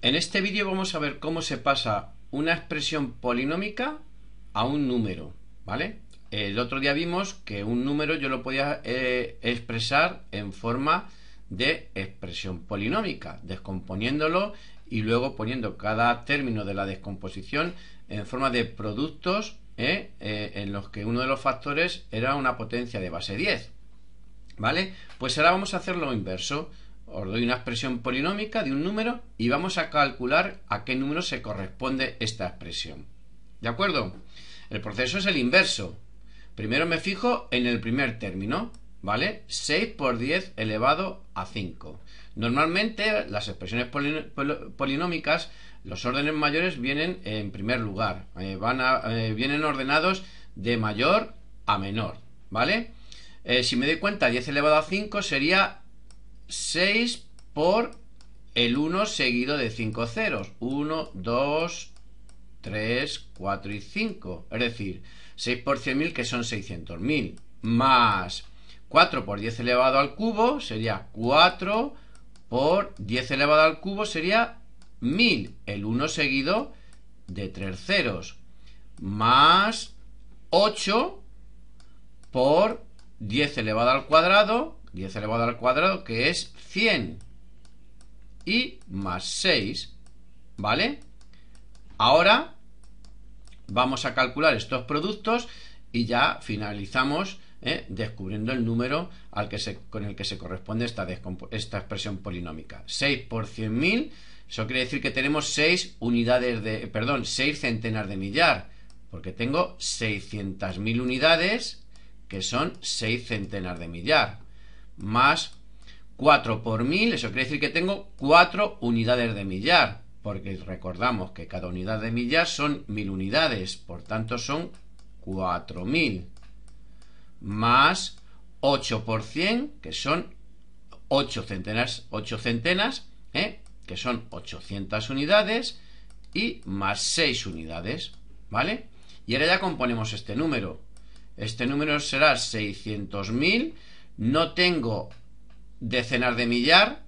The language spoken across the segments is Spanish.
En este vídeo vamos a ver cómo se pasa una expresión polinómica a un número, ¿vale? El otro día vimos que un número yo lo podía eh, expresar en forma de expresión polinómica, descomponiéndolo y luego poniendo cada término de la descomposición en forma de productos ¿eh? Eh, en los que uno de los factores era una potencia de base 10, ¿vale? Pues ahora vamos a hacer lo inverso. Os doy una expresión polinómica de un número y vamos a calcular a qué número se corresponde esta expresión. ¿De acuerdo? El proceso es el inverso. Primero me fijo en el primer término, ¿vale? 6 por 10 elevado a 5. Normalmente las expresiones polinómicas, los órdenes mayores vienen en primer lugar, eh, van eh, vienen ordenados de mayor a menor, ¿vale? Eh, si me doy cuenta, 10 elevado a 5 sería 6 por el 1 seguido de 5 ceros. 1, 2, 3, 4 y 5. Es decir, 6 por 100.000 que son 600.000. Más 4 por 10 elevado al cubo sería 4 por 10 elevado al cubo sería 1000. El 1 seguido de 3 ceros. Más 8 por 10 elevado al cuadrado 10 elevado al cuadrado, que es 100. Y más 6, ¿vale? Ahora vamos a calcular estos productos y ya finalizamos ¿eh? descubriendo el número al que se, con el que se corresponde esta, esta expresión polinómica. 6 por 100.000, eso quiere decir que tenemos 6 unidades de, perdón, 6 centenas de millar, porque tengo 600.000 unidades que son 6 centenas de millar más 4 por 1000, eso quiere decir que tengo 4 unidades de millar, porque recordamos que cada unidad de millar son 1000 unidades, por tanto son 4000, más 8 por 100, que son 8 centenas, ¿eh? que son 800 unidades, y más 6 unidades, ¿vale? Y ahora ya componemos este número. Este número será 600.000 no tengo decenas de millar,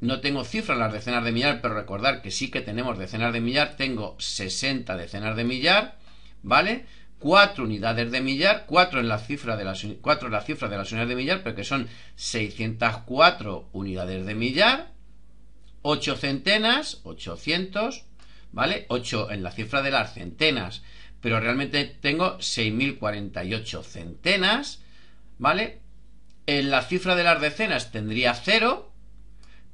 no tengo cifra en las decenas de millar, pero recordar que sí que tenemos decenas de millar, tengo 60 decenas de millar, ¿vale? 4 unidades de millar, 4 en la cifra de las, 4 en la cifra de las unidades de millar, pero que son 604 unidades de millar, 8 centenas, 800, ¿vale? 8 en la cifra de las centenas, pero realmente tengo 6048 centenas, ¿vale? en la cifra de las decenas tendría 0,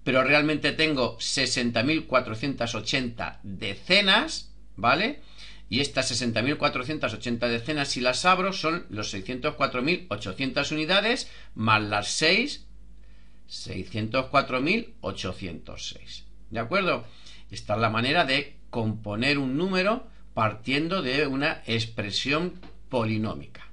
pero realmente tengo 60.480 decenas, ¿vale? Y estas 60.480 decenas, si las abro, son los 604.800 unidades más las 6, 604.806. ¿De acuerdo? Esta es la manera de componer un número partiendo de una expresión polinómica.